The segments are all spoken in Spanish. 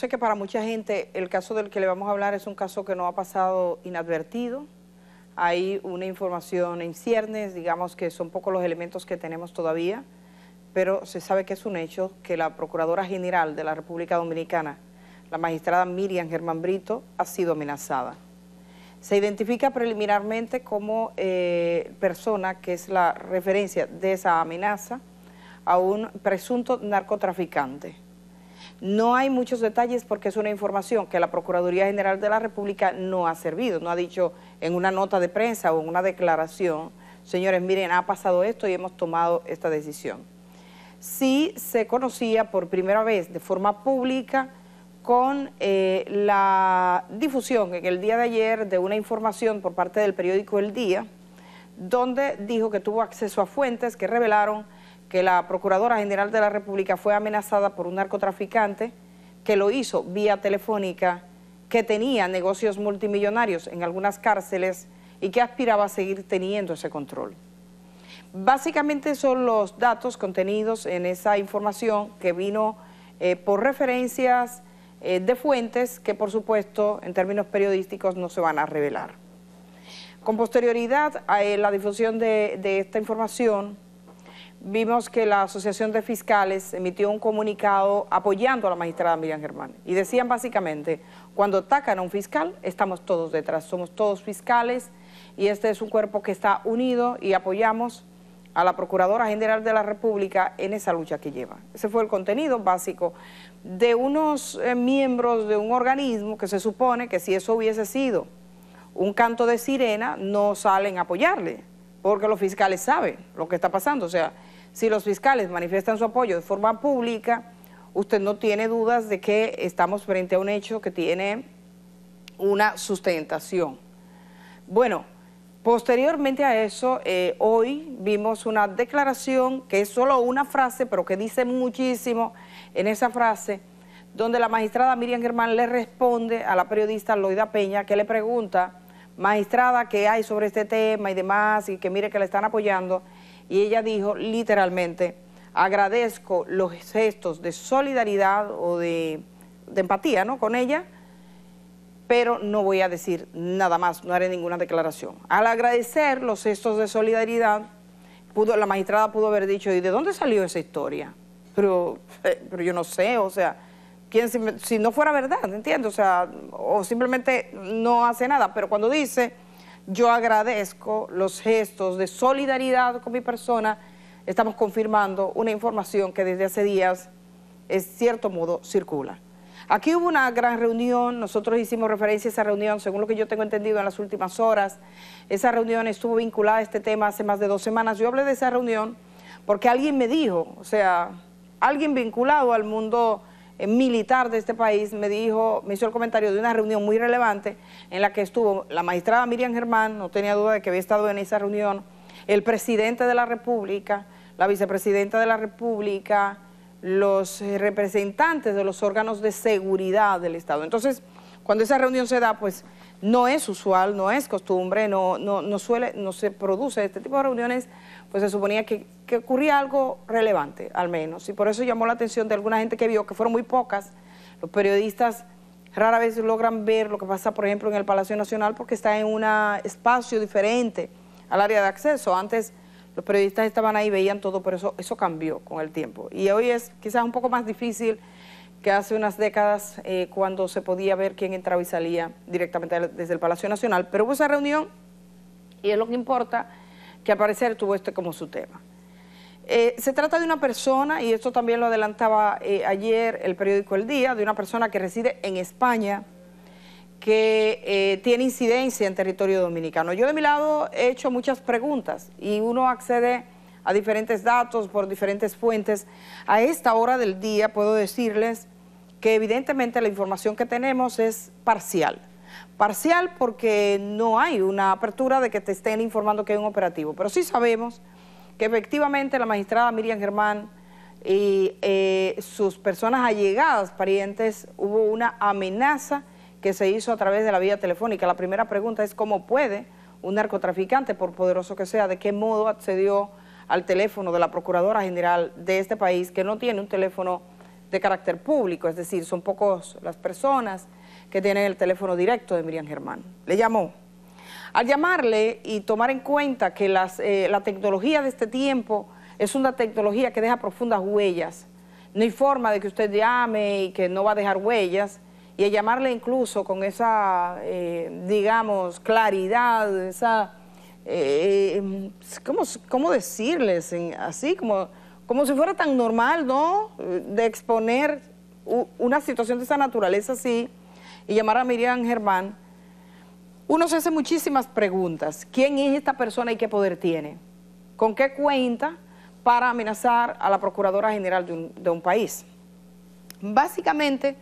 sé que para mucha gente el caso del que le vamos a hablar es un caso que no ha pasado inadvertido. Hay una información en ciernes, digamos que son pocos los elementos que tenemos todavía, pero se sabe que es un hecho que la Procuradora General de la República Dominicana, la magistrada Miriam Germán Brito, ha sido amenazada. Se identifica preliminarmente como eh, persona que es la referencia de esa amenaza a un presunto narcotraficante. No hay muchos detalles porque es una información que la Procuraduría General de la República no ha servido, no ha dicho en una nota de prensa o en una declaración, señores, miren, ha pasado esto y hemos tomado esta decisión. Sí se conocía por primera vez de forma pública con eh, la difusión en el día de ayer de una información por parte del periódico El Día, donde dijo que tuvo acceso a fuentes que revelaron que la Procuradora General de la República fue amenazada por un narcotraficante que lo hizo vía telefónica, que tenía negocios multimillonarios en algunas cárceles y que aspiraba a seguir teniendo ese control. Básicamente son los datos contenidos en esa información que vino eh, por referencias eh, de fuentes que por supuesto en términos periodísticos no se van a revelar. Con posterioridad a eh, la difusión de esta información, vimos que la Asociación de Fiscales emitió un comunicado apoyando a la magistrada Miriam Germán y decían básicamente, cuando atacan a un fiscal, estamos todos detrás, somos todos fiscales y este es un cuerpo que está unido y apoyamos a la Procuradora General de la República en esa lucha que lleva. Ese fue el contenido básico de unos eh, miembros de un organismo que se supone que si eso hubiese sido un canto de sirena, no salen a apoyarle, porque los fiscales saben lo que está pasando, o sea... Si los fiscales manifiestan su apoyo de forma pública, usted no tiene dudas de que estamos frente a un hecho que tiene una sustentación. Bueno, posteriormente a eso, eh, hoy vimos una declaración que es solo una frase, pero que dice muchísimo en esa frase, donde la magistrada Miriam Germán le responde a la periodista Loida Peña, que le pregunta, magistrada, ¿qué hay sobre este tema y demás? Y que mire que le están apoyando y ella dijo literalmente, agradezco los gestos de solidaridad o de, empatía ¿no? con ella, pero no voy a decir nada más, no haré ninguna declaración. Al agradecer los gestos de solidaridad, la magistrada pudo haber dicho, ¿y de dónde salió esa historia? Pero, eh, pero yo no sé, o sea, ¿quién, si, no fuera verdad, ¿entiendo? O sea, o simplemente no hace nada, pero cuando dice, yo agradezco los gestos de solidaridad con mi persona. Estamos confirmando una información que desde hace días, en cierto modo, circula. Aquí hubo una gran reunión, nosotros hicimos referencia a esa reunión, según lo que yo tengo entendido en las últimas horas. Esa reunión estuvo vinculada a este tema hace más de dos semanas. Yo hablé de esa reunión porque alguien me dijo, o sea, alguien vinculado al mundo eh, militar de este país, me dijo, me hizo el comentario de una reunión muy relevante en la que estuvo la magistrada Miriam Germán, no tenía duda de que había estado en esa reunión, el presidente de la República, la vicepresidenta de la República, los representantes de los órganos de seguridad del Estado. Entonces, cuando esa reunión se da, pues no es usual, no es costumbre, no, no, no, suele, no se produce este tipo de reuniones, pues se suponía que, ocurría algo relevante, al menos. Y por eso llamó la atención de alguna gente que vio, que fueron muy pocas. Los periodistas rara vez logran ver lo que pasa, por ejemplo, en el Palacio Nacional, porque está en un espacio diferente al área de acceso. Antes los periodistas estaban ahí, veían todo, pero eso, eso cambió con el tiempo. Y hoy es quizás un poco más difícil que hace unas décadas eh, cuando se podía ver quién entraba y salía directamente desde el Palacio Nacional, pero hubo esa reunión y es lo que importa que aparecer tuvo este como su tema. Eh, se trata de una persona, y esto también lo adelantaba eh, ayer el periódico El Día, de una persona que reside en España, que tiene incidencia en territorio dominicano. Yo de mi lado he hecho muchas preguntas y uno accede a diferentes datos por diferentes fuentes. A esta hora del día puedo decirles que evidentemente la información que tenemos es parcial. Parcial porque no hay una apertura de que te estén informando que hay un operativo, pero sí sabemos que efectivamente la magistrada Miriam Germán y eh, sus personas allegadas, parientes, hubo una amenaza que se hizo a través de la vía telefónica. La primera pregunta es cómo puede un narcotraficante, por poderoso que sea, de qué modo accedió al teléfono de la Procuradora General de este país, que no tiene un teléfono de carácter público, es decir, son pocos las personas que tienen el teléfono directo de Miriam Germán. Le llamó. Al llamarle y tomar en cuenta que eh, la tecnología de este tiempo es una tecnología que deja profundas huellas, no hay forma de que usted llame y que no va a dejar huellas, y al llamarle incluso con esa, eh, digamos, claridad, esa eh, em, pues, ¿cómo, decirles? así como, como si fuera tan normal, ¿no? De exponer una situación de esa naturaleza así y llamar a Miriam Germán. Uno se hace muchísimas preguntas. ¿Quién es esta persona y qué poder tiene? ¿Con qué cuenta para amenazar a la Procuradora General de de un país? Básicamente,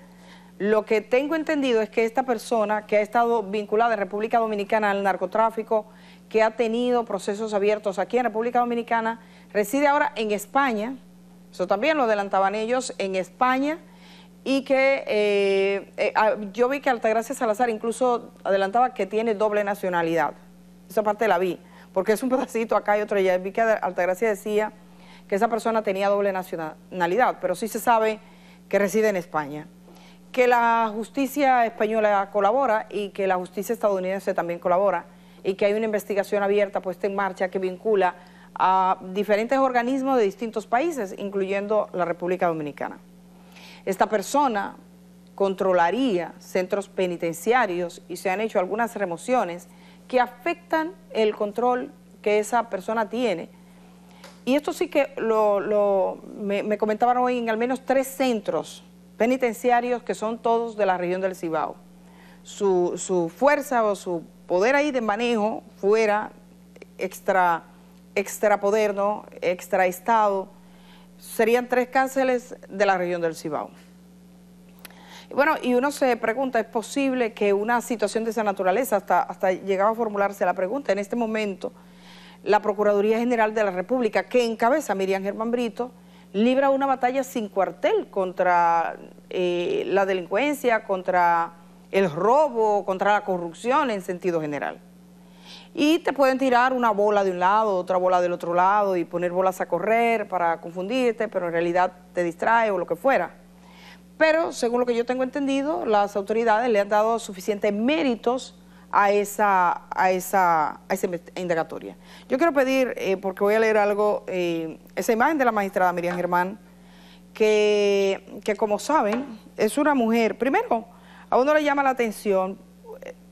lo que tengo entendido es que esta persona que ha estado vinculada en República Dominicana al narcotráfico, que ha tenido procesos abiertos aquí en República Dominicana, reside ahora en España, eso también lo adelantaban ellos, en España, y que eh, eh, ah, yo vi que Altagracia Salazar incluso adelantaba que tiene doble nacionalidad. Esa parte la vi, porque es un pedacito acá y otro ya Vi que Altagracia decía que esa persona tenía doble nacionalidad, pero sí se sabe que reside en España. Que la justicia española colabora y que la justicia estadounidense también colabora y que hay una investigación abierta puesta en marcha que vincula a diferentes organismos de distintos países, incluyendo la República Dominicana. Esta persona controlaría centros penitenciarios y se han hecho algunas remociones que afectan el control que esa persona tiene. Y esto sí que lo, me, comentaban hoy en al menos tres centros penitenciarios que son todos de la región del Cibao. su fuerza o su poder ahí de manejo fuera, extra, extra poder, extra estado, serían tres cárceles de la región del Cibao. bueno, y uno se pregunta, ¿es posible que una situación de esa naturaleza, hasta, hasta llegaba a formularse la pregunta, en este momento la Procuraduría General de la República, que encabeza Miriam Germán Brito, libra una batalla sin cuartel contra eh, la delincuencia, contra el robo, contra la corrupción en sentido general. Y te pueden tirar una bola de un lado, otra bola del otro lado y poner bolas a correr para confundirte, pero en realidad te distrae o lo que fuera. Pero, según lo que yo tengo entendido, las autoridades le han dado suficientes méritos a esa, a esa, a esa indagatoria. Yo quiero pedir, eh, porque voy a leer algo, eh, esa imagen de la magistrada Miriam Germán, que, que como saben, es una mujer, primero, a uno le llama la atención.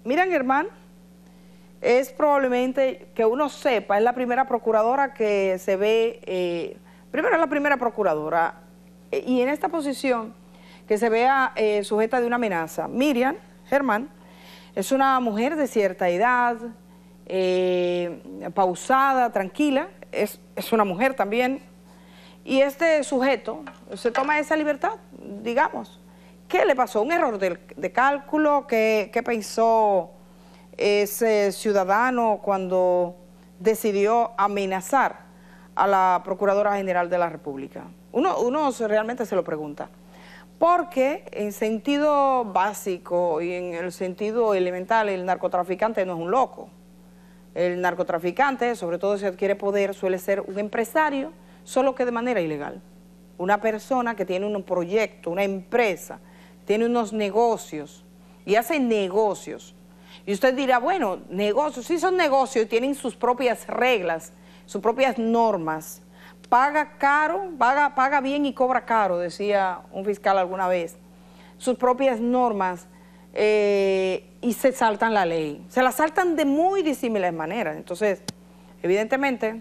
Miriam Germán, es probablemente que uno sepa, es la primera procuradora que se ve, eh, primero es la primera procuradora, eh, y en esta posición que se vea eh, sujeta de una amenaza. Miriam Germán es una mujer de cierta edad, pausada, tranquila, es, es una mujer también, y este sujeto se toma esa libertad, digamos, ¿Qué le pasó? ¿Un error de, cálculo? ¿Qué, pensó ese ciudadano cuando decidió amenazar a la Procuradora General de la República? Uno, uno realmente se lo pregunta. Porque en sentido básico y en el sentido elemental, el narcotraficante no es un loco. El narcotraficante, sobre todo si adquiere poder, suele ser un empresario, solo que de manera ilegal. Una persona que tiene un proyecto, una empresa, tiene unos negocios y hace negocios. Y usted dirá, bueno, negocios, sí son negocios tienen sus propias reglas, sus propias normas. Paga caro, paga, bien y cobra caro, decía un fiscal alguna vez. Sus propias normas eh, y se saltan la ley. Se la saltan de muy disímiles maneras. Entonces, evidentemente,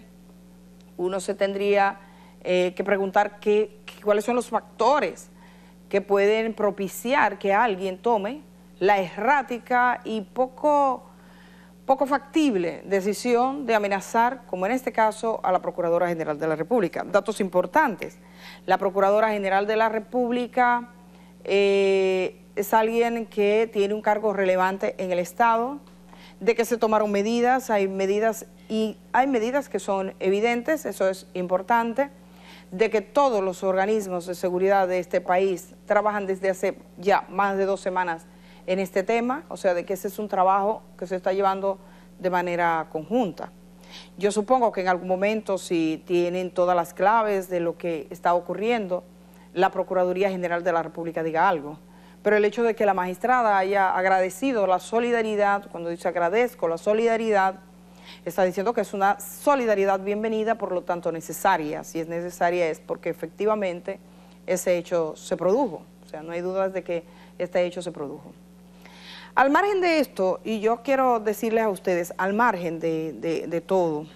uno se tendría eh, que preguntar qué, cuáles son los factores que pueden propiciar que alguien tome la errática y poco, poco factible decisión de amenazar, como en este caso, a la Procuradora General de la República. Datos importantes. La Procuradora General de la República eh, es alguien que tiene un cargo relevante en el Estado, de que se tomaron medidas, hay medidas y hay medidas que son evidentes, eso es importante de que todos los organismos de seguridad de este país trabajan desde hace ya más de dos semanas en este tema, o sea, de que ese es un trabajo que se está llevando de manera conjunta. Yo supongo que en algún momento, si tienen todas las claves de lo que está ocurriendo, la Procuraduría General de la República diga algo. Pero el hecho de que la magistrada haya agradecido la solidaridad, cuando dice agradezco la solidaridad, está diciendo que es una solidaridad bienvenida, por lo tanto necesaria. Si es necesaria es porque efectivamente ese hecho se produjo. O sea, no hay dudas de que este hecho se produjo. Al margen de esto, y yo quiero decirles a ustedes, al margen de, todo,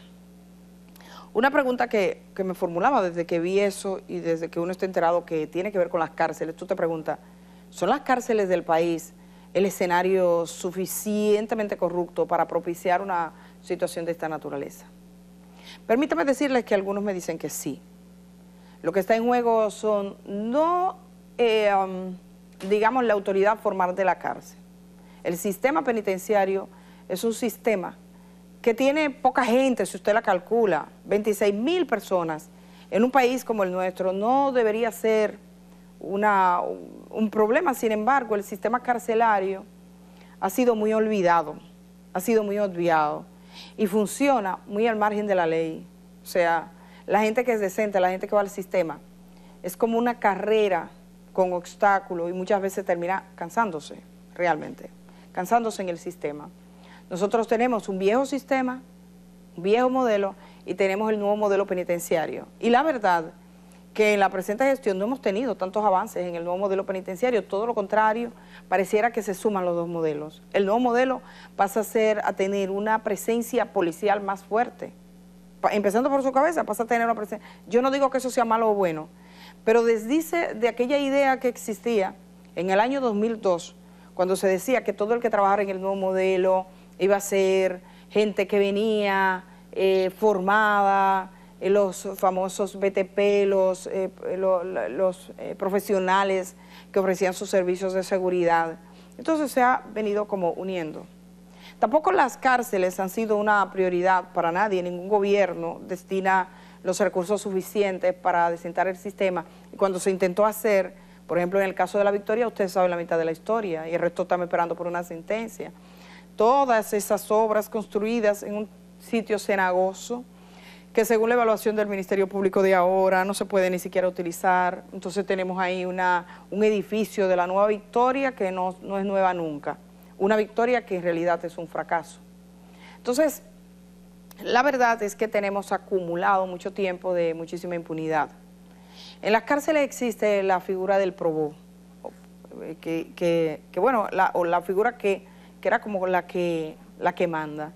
una pregunta que, me formulaba desde que vi eso y desde que uno está enterado que tiene que ver con las cárceles, tú te preguntas, ¿son las cárceles del país el escenario suficientemente corrupto para propiciar una situación de esta naturaleza? Permítame decirles que algunos me dicen que sí. Lo que está en juego son no, eh, um, digamos, la autoridad formal de la cárcel. El sistema penitenciario es un sistema que tiene poca gente, si usted la calcula, 26 mil personas, en un país como el nuestro no debería ser una, un problema. Sin embargo, el sistema carcelario ha sido muy olvidado, ha sido muy obviado y funciona muy al margen de la ley. O sea, la gente que es decente, la gente que va al sistema, es como una carrera con obstáculos y muchas veces termina cansándose realmente, cansándose en el sistema. Nosotros tenemos un viejo sistema, un viejo modelo y tenemos el nuevo modelo penitenciario. Y la verdad que en la presente gestión no hemos tenido tantos avances en el nuevo modelo penitenciario, todo lo contrario, pareciera que se suman los dos modelos. El nuevo modelo pasa a ser a tener una presencia policial más fuerte. Empezando por su cabeza, pasa a tener una presencia. Yo no digo que eso sea malo o bueno, pero desdice de aquella idea que existía en el año 2002, cuando se decía que todo el que trabajara en el nuevo modelo iba a ser gente que venía eh, formada, eh, los famosos BTP, los, eh, eh, profesionales que ofrecían sus servicios de seguridad. Entonces se ha venido como uniendo. Tampoco las cárceles han sido una prioridad para nadie, ningún gobierno destina los recursos suficientes para desentar el sistema. Y cuando se intentó hacer, por ejemplo, en el caso de la Victoria, ustedes saben la mitad de la historia y el resto están esperando por una sentencia. Todas esas obras construidas en un sitio cenagoso, que según la evaluación del Ministerio Público de ahora no se puede ni siquiera utilizar. Entonces tenemos ahí una, un edificio de la nueva victoria que no, no es nueva nunca, una victoria que en realidad es un fracaso. Entonces, la verdad es que tenemos acumulado mucho tiempo de muchísima impunidad. En las cárceles existe la figura del probó, que, que, que bueno, la, o la figura que, que era como la que, la que manda.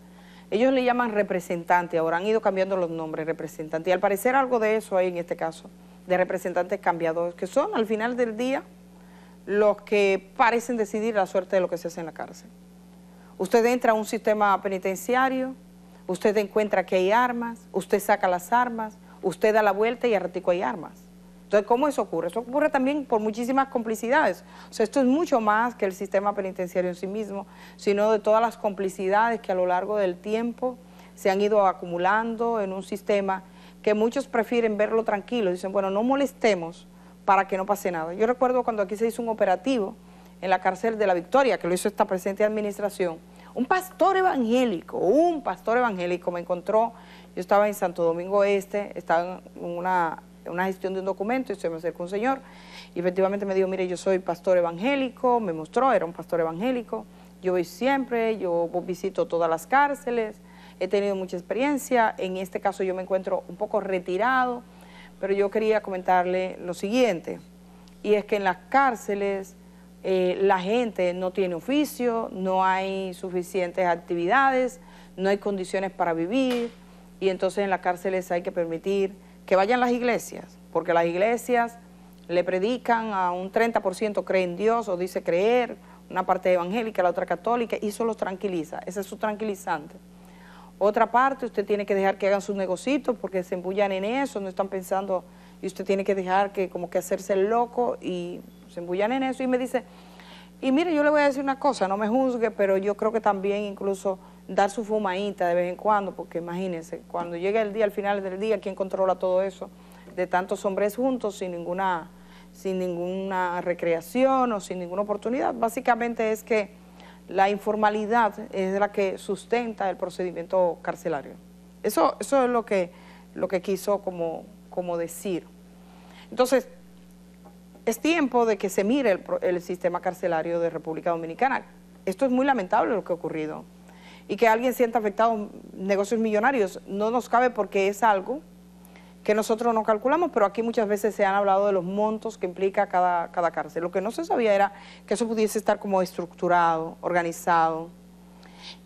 Ellos le llaman representante, ahora han ido cambiando los nombres, representante. Y al parecer algo de eso hay en este caso, de representantes cambiadores, que son al final del día los que parecen decidir la suerte de lo que se hace en la cárcel. Usted entra a un sistema penitenciario, usted encuentra que hay armas, usted saca las armas, usted da la vuelta y a ratico hay armas. Entonces, ¿cómo eso ocurre? Eso ocurre también por muchísimas complicidades. O sea, esto es mucho más que el sistema penitenciario en sí mismo, sino de todas las complicidades que a lo largo del tiempo se han ido acumulando en un sistema que muchos prefieren verlo tranquilo. Dicen, bueno, no molestemos para que no pase nada. Yo recuerdo cuando aquí se hizo un operativo en la cárcel de la Victoria, que lo hizo esta presente administración, un pastor evangélico, un pastor evangélico me encontró, yo estaba en Santo Domingo Este, estaba en una una gestión de un documento y se me acercó un señor y efectivamente me dijo, mire, yo soy pastor evangélico, me mostró, era un pastor evangélico, yo voy siempre, yo visito todas las cárceles, he tenido mucha experiencia, en este caso yo me encuentro un poco retirado, pero yo quería comentarle lo siguiente, y es que en las cárceles eh, la gente no tiene oficio, no hay suficientes actividades, no hay condiciones para vivir, y entonces en las cárceles hay que permitir que vayan las iglesias, porque las iglesias le predican a un 30% cree en Dios o dice creer, una parte evangélica, la otra católica, y eso los tranquiliza, ese es su tranquilizante. Otra parte, usted tiene que dejar que hagan sus negocios porque se embullan en eso, no están pensando, y usted tiene que dejar que como que hacerse el loco y se embullan en eso. Y me dice, y mire, yo le voy a decir una cosa, no me juzgue, pero yo creo que también incluso dar su fumadita de vez en cuando, porque imagínense, cuando llega el día, al final del día, ¿quién controla todo eso? De tantos hombres juntos sin ninguna, sin ninguna recreación o sin ninguna oportunidad. Básicamente es que la informalidad es la que sustenta el procedimiento carcelario. Eso, eso es lo que, lo que quiso como, como decir. Entonces, es tiempo de que se mire el, el sistema carcelario de República Dominicana. Esto es muy lamentable lo que ha ocurrido y que alguien sienta afectado negocios millonarios. No nos cabe porque es algo que nosotros no calculamos, pero aquí muchas veces se han hablado de los montos que implica cada, cárcel. Lo que no se sabía era que eso pudiese estar como estructurado, organizado.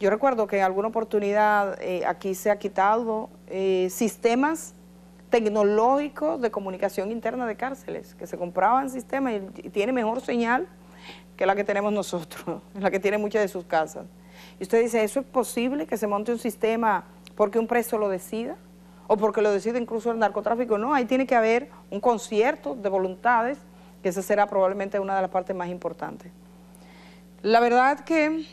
Yo recuerdo que en alguna oportunidad eh, aquí se ha quitado eh, sistemas tecnológicos de comunicación interna de cárceles, que se compraban sistemas y, y tiene mejor señal que la que tenemos nosotros, la que tiene muchas de sus casas. Y usted dice, ¿eso es posible que se monte un sistema porque un preso lo decida? ¿O porque lo decide incluso el narcotráfico? No, ahí tiene que haber un concierto de voluntades, que esa será probablemente una de las partes más importantes. La verdad que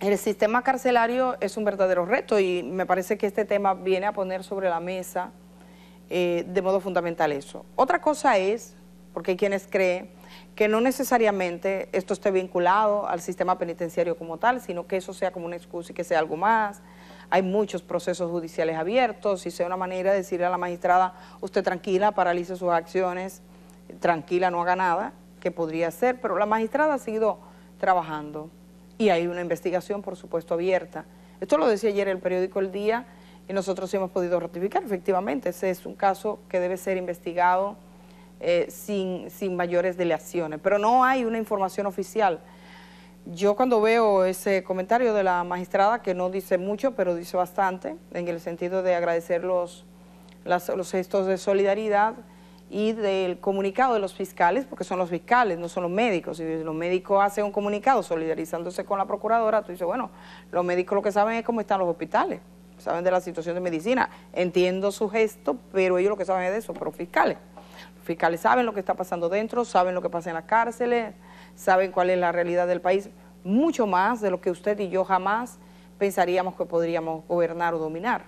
el sistema carcelario es un verdadero reto y me parece que este tema viene a poner sobre la mesa eh, de modo fundamental eso. Otra cosa es, porque hay quienes creen que no necesariamente esto esté vinculado al sistema penitenciario como tal, sino que eso sea como una excusa y que sea algo más. Hay muchos procesos judiciales abiertos y sea una manera de decirle a la magistrada, usted tranquila, paralice sus acciones, tranquila, no haga nada, que podría ser, pero la magistrada ha seguido trabajando y hay una investigación, por supuesto, abierta. Esto lo decía ayer el periódico El Día y nosotros hemos podido ratificar, efectivamente, ese es un caso que debe ser investigado eh, sin, sin mayores deleaciones, Pero no hay una información oficial. Yo cuando veo ese comentario de la magistrada, que no dice mucho, pero dice bastante, en el sentido de agradecer los, los gestos de solidaridad y del comunicado de los fiscales, porque son los fiscales, no son los médicos. y los médicos hacen un comunicado solidarizándose con la procuradora, tú dices, bueno, los médicos lo que saben es cómo están los hospitales, saben de la situación de medicina. Entiendo su gesto, pero ellos lo que saben es de eso, pero fiscales fiscales saben lo que está pasando dentro, saben lo que pasa en las cárceles, saben cuál es la realidad del país, mucho más de lo que usted y yo jamás pensaríamos que podríamos gobernar o dominar.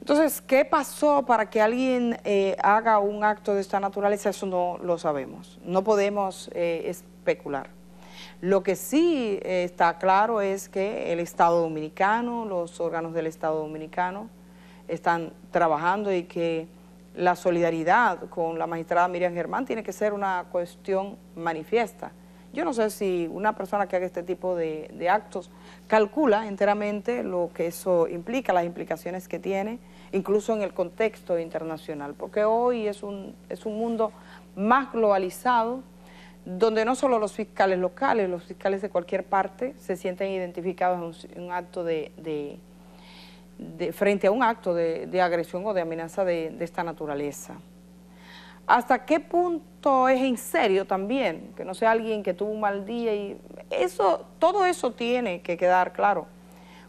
Entonces, ¿qué pasó para que alguien eh, haga un acto de esta naturaleza? Eso no lo sabemos, no podemos eh, especular. Lo que sí eh, está claro es que el Estado Dominicano, los órganos del Estado Dominicano están trabajando y que la solidaridad con la magistrada Miriam Germán tiene que ser una cuestión manifiesta. Yo no sé si una persona que haga este tipo de, actos calcula enteramente lo que eso implica, las implicaciones que tiene, incluso en el contexto internacional, porque hoy es un, es un mundo más globalizado, donde no solo los fiscales locales, los fiscales de cualquier parte se sienten identificados en un, acto de frente a un acto de, agresión o de amenaza de, esta naturaleza. ¿Hasta qué punto es en serio también? Que no sea alguien que tuvo un mal día y eso, todo eso tiene que quedar claro.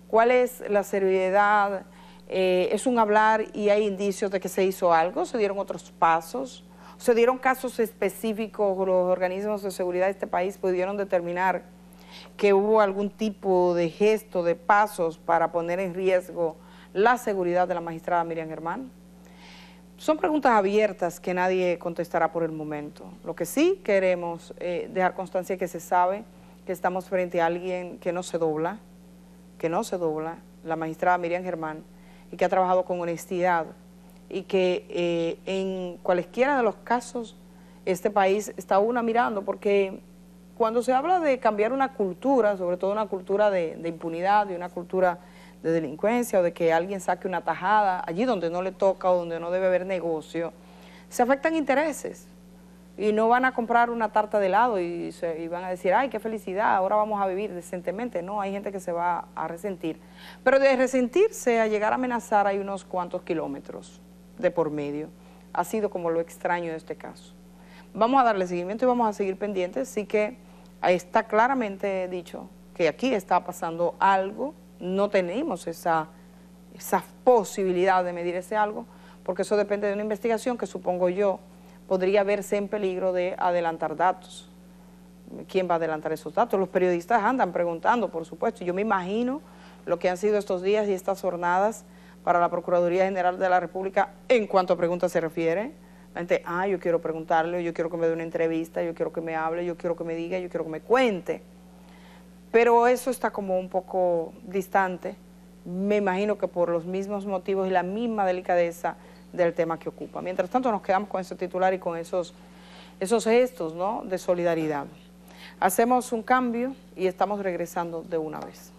¿Cuál es la seriedad? Eh, es un hablar y hay indicios de que se hizo algo, se dieron otros pasos, se dieron casos específicos, los organismos de seguridad de este país pudieron determinar que hubo algún tipo de gesto, de pasos para poner en riesgo la seguridad de la magistrada Miriam Germán? Son preguntas abiertas que nadie contestará por el momento. Lo que sí queremos eh, dejar constancia es que se sabe que estamos frente a alguien que no se dobla, que no se dobla, la magistrada Miriam Germán, y que ha trabajado con honestidad y que eh, en cualesquiera de los casos este país está una mirando, porque cuando se habla de cambiar una cultura, sobre todo una cultura de, de impunidad, de una cultura de delincuencia o de que alguien saque una tajada allí donde no le toca o donde no debe haber negocio, se afectan intereses y no van a comprar una tarta de lado y, se, y, van a decir, ay, qué felicidad, ahora vamos a vivir decentemente. No, hay gente que se va a resentir. Pero de resentirse a llegar a amenazar hay unos cuantos kilómetros de por medio. Ha sido como lo extraño de este caso. Vamos a darle seguimiento y vamos a seguir pendientes, así que está claramente dicho que aquí está pasando algo no tenemos esa, posibilidad de medir ese algo, porque eso depende de una investigación que supongo yo podría verse en peligro de adelantar datos. ¿Quién va a adelantar esos datos? Los periodistas andan preguntando, por supuesto. Yo me imagino lo que han sido estos días y estas jornadas para la Procuraduría General de la República en cuanto a preguntas se refiere. La gente, ah, yo quiero preguntarle, yo quiero que me dé una entrevista, yo quiero que me hable, yo quiero que me diga, yo quiero que me cuente pero eso está como un poco distante, me imagino que por los mismos motivos y la misma delicadeza del tema que ocupa. Mientras tanto nos quedamos con ese titular y con esos, esos gestos de solidaridad. Hacemos un cambio y estamos regresando de una vez.